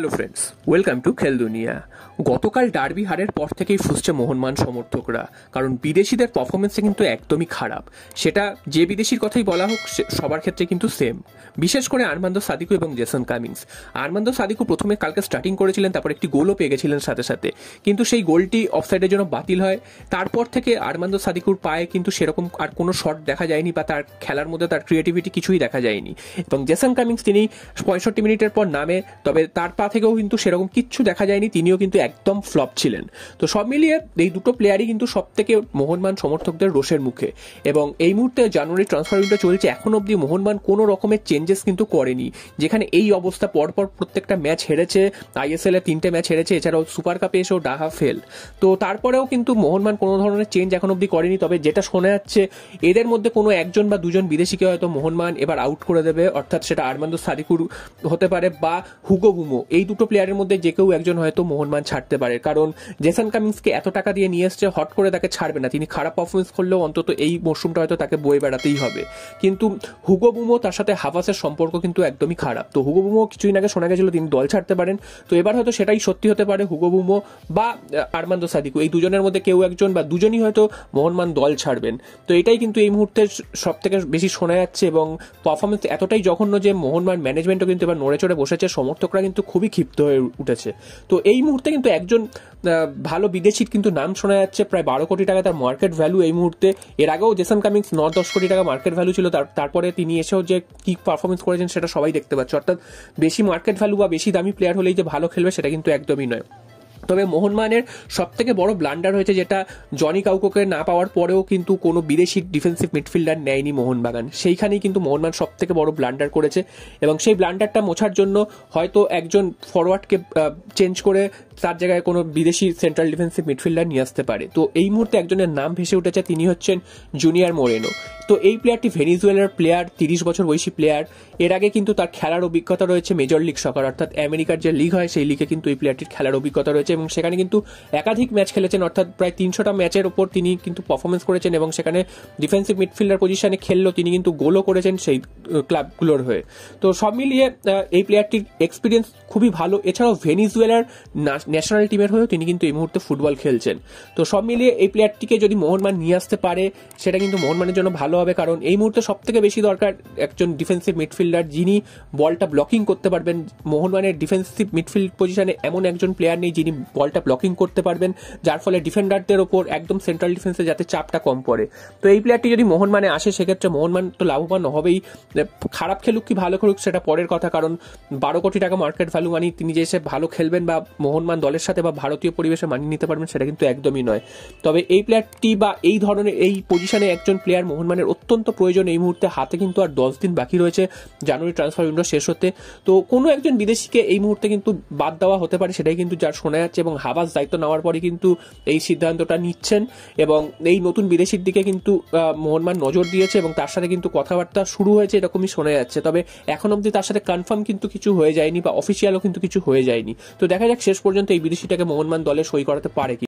hello friends welcome to খেল দুনিয়া গতকাল ডার্বি হারের পর থেকেই ফুসছে মোহনমান সমর্থকরা কারণ বিদেশিদের পারফরমেন্সে কিন্তু একদমই খারাপ সেটা যে বিদেশির কথাই বলা হোক সবার ক্ষেত্রে কিন্তু সেম বিশেষ করে আরমান্দ সাদিকু এবং জেসন কামিংস আরমান্দ সাদিকু প্রথমে কালকে স্টার্টিং করেছিলেন তারপর একটি গোলও পেয়ে গেছিলেন সাথে সাথে কিন্তু সেই গোলটি অফসাইডের জন্য বাতিল হয় তারপর থেকে আরমান্দ সাদিকুর পায়ে কিন্তু সেরকম আর কোনো শট দেখা যায়নি বা তার খেলার মধ্যে তার ক্রিয়েটিভিটি কিছুই দেখা যায়নি এবং জেসন কামিংস তিনি পঁয়ষট্টি মিনিটের পর নামে তবে তার পা থেকেও কিন্তু সেরকম কিচ্ছু দেখা যায়নি তিনিও কিন্তু একদম ফ্লপ ছিলেন তো সব মিলিয়ে এই দুটো প্লেয়ারই কিন্তু সব থেকে মোহনবান সমর্থকদের রোষের মুখে এবং এই মুহূর্তে জানুয়ারি ট্রান্সফার উইন্ডো চলছে এখন অবধি মোহনবান কোনো রকমের চেঞ্জেস কিন্তু করেনি যেখানে এই অবস্থা পরপর প্রত্যেকটা ম্যাচ হেরেছে আইএসএল এ তিনটে ম্যাচ হেরেছে এছাড়াও সুপার কাপে এসেও ডাহা ফেল তো তারপরেও কিন্তু মোহনবান কোনো ধরনের চেঞ্জ এখন অবধি করেনি তবে যেটা শোনা যাচ্ছে এদের মধ্যে কোনো একজন বা দুজন বিদেশিকে হয়তো মোহনবান এবার আউট করে দেবে অর্থাৎ সেটা আরমান্দ সাদিকুর হতে পারে বা হুগো বুমো এই দুটো প্লেয়ারের মধ্যে যে কেউ একজন হয়তো মোহনমান ছাড়তে পারে কারণ জেসন কামিংসকে এত টাকা দিয়ে নিয়ে এসছে হট করে তাকে ছাড়বে না তিনি খারাপ পারফরমেন্স করলেও অন্তত এই মরশুমটা হয়তো তাকে বয়ে বেড়াতেই হবে কিন্তু হুগো বুমো তার সাথে হাভাসের সম্পর্ক কিন্তু একদমই খারাপ তো হুগো বুমো কিছুদিন আগে শোনা গেছিল তিনি দল ছাড়তে পারেন তো এবার হয়তো সেটাই সত্যি হতে পারে হুগো বুমো বা আরমান্দ সাদিকু এই দুজনের মধ্যে কেউ একজন বা দুজনই হয়তো মোহনমান দল ছাড়বেন তো এটাই কিন্তু এই মুহূর্তে সব থেকে বেশি শোনা যাচ্ছে এবং পারফরমেন্স এতটাই জঘন্য যে মোহনমান ম্যানেজমেন্টও কিন্তু এবার নড়ে চড়ে বসেছে সমর্থকরা কিন্তু খুব খুবই ক্ষিপ্ত হয়ে উঠেছে তো এই মুহূর্তে কিন্তু একজন ভালো বিদেশির কিন্তু নাম শোনা যাচ্ছে প্রায় বারো কোটি টাকা তার মার্কেট ভ্যালু এই মুহূর্তে এর আগেও জেসন কামিংস ন দশ কোটি টাকা মার্কেট ভ্যালু ছিল তারপরে তিনি এসেও যে কি পারফরমেন্স করেছেন সেটা সবাই দেখতে পাচ্ছে অর্থাৎ বেশি মার্কেট ভ্যালু বা বেশি দামি প্লেয়ার হলেই যে ভালো খেলবে সেটা কিন্তু একদমই নয় তবে মোহনমানের সব থেকে বড় ব্লান্ডার হয়েছে যেটা জনি কাউকোকে না পাওয়ার পরেও কিন্তু কোনো বিদেশি ডিফেন্সিভ মিডফিল্ডার নেয়নি মোহনবাগান সেইখানেই কিন্তু মোহনমান সব থেকে বড় ব্লান্ডার করেছে এবং সেই ব্লান্ডারটা মোছার জন্য হয়তো একজন ফরওয়ার্ডকে চেঞ্জ করে তার জায়গায় কোনো বিদেশি সেন্ট্রাল ডিফেন্সিভ মিডফিল্ডার নিয়ে আসতে পারে তো এই মুহূর্তে একজনের নাম ভেসে উঠেছে তিনি হচ্ছেন জুনিয়র মোরেনো তো এই প্লেয়ারটি ভেনিজুয়েলার প্লেয়ার তিরিশ বছর বয়সী প্লেয়ার এর আগে কিন্তু তার খেলার অভিজ্ঞতা রয়েছে মেজর লিগ সকার অর্থাৎ আমেরিকার যে লিগ হয় সেই লিগে কিন্তু এই প্লেয়ারটির খেলার অভিজ্ঞতা রয়েছে এবং সেখানে কিন্তু একাধিক ম্যাচ খেলেছেন অর্থাৎ প্রায় তিনশোটা ম্যাচের ওপর তিনি কিন্তু পারফরমেন্স করেছেন এবং সেখানে ডিফেন্সিভ মিডফিল্ডার পজিশনে খেললেও তিনি কিন্তু গোলও করেছেন সেই ক্লাবগুলোর হয়ে তো সব মিলিয়ে এই প্লেয়ারটির এক্সপিরিয়েন্স খুবই ভালো এছাড়াও ভেনিজুয়েলার ন্যাশনাল টিমের হয়েও তিনি কিন্তু এই মুহূর্তে ফুটবল খেলছেন তো সব মিলিয়ে এই প্লেয়ারটিকে যদি মোহনমান নিয়ে আসতে পারে সেটা কিন্তু মোহনমানের জন্য ভালো হবে কারণ এই মুহূর্তে সব থেকে বেশি দরকার একজন ডিফেন্সিভ মিডফিল্ডার যিনি বলটা ব্লকিং করতে পারবেন মোহনমানের ডিফেন্সিভ মিডফিল্ড পজিশনে এমন একজন প্লেয়ার নেই যিনি বলটা ব্লকিং করতে পারবেন যার ফলে ডিফেন্ডারদের ওপর একদম সেন্ট্রাল ডিফেন্সে যাতে চাপটা কম পড়ে তো এই প্লেয়ারটি যদি মোহনমানে আসে সেক্ষেত্রে মোহনমান তো লাভবান হবেই খারাপ খেলুক কি ভালো খেলুক সেটা পরের কথা কারণ বারো কোটি টাকা মার্কেট ভ্যালু মানে তিনি যে এসে ভালো খেলবেন বা মোহনমান বর্তমান দলের সাথে বা ভারতীয় পরিবেশে মানিয়ে নিতে পারবেন সেটা কিন্তু একদমই নয় তবে এই প্লেয়ারটি বা এই ধরনের এই পজিশনে একজন প্লেয়ার মোহনমানের অত্যন্ত প্রয়োজন এই মুহূর্তে হাতে কিন্তু আর দশ দিন বাকি রয়েছে জানুয়ারি ট্রান্সফার উইন্ডো শেষ হতে তো কোনো একজন বিদেশিকে এই মুহূর্তে কিন্তু বাদ দেওয়া হতে পারে সেটাই কিন্তু যার শোনা যাচ্ছে এবং হাবাস দায়িত্ব নেওয়ার পরে কিন্তু এই সিদ্ধান্তটা নিচ্ছেন এবং এই নতুন বিদেশির দিকে কিন্তু মোহনমান নজর দিয়েছে এবং তার সাথে কিন্তু কথাবার্তা শুরু হয়েছে এরকমই শোনা যাচ্ছে তবে এখন অবধি তার সাথে কনফার্ম কিন্তু কিছু হয়ে যায়নি বা অফিসিয়ালও কিন্তু কিছু হয়ে যায়নি তো দেখা যাক শেষ পর্যন্ত পর্যন্ত এই বিদেশিটাকে মোহনমান দলে সই করাতে পারে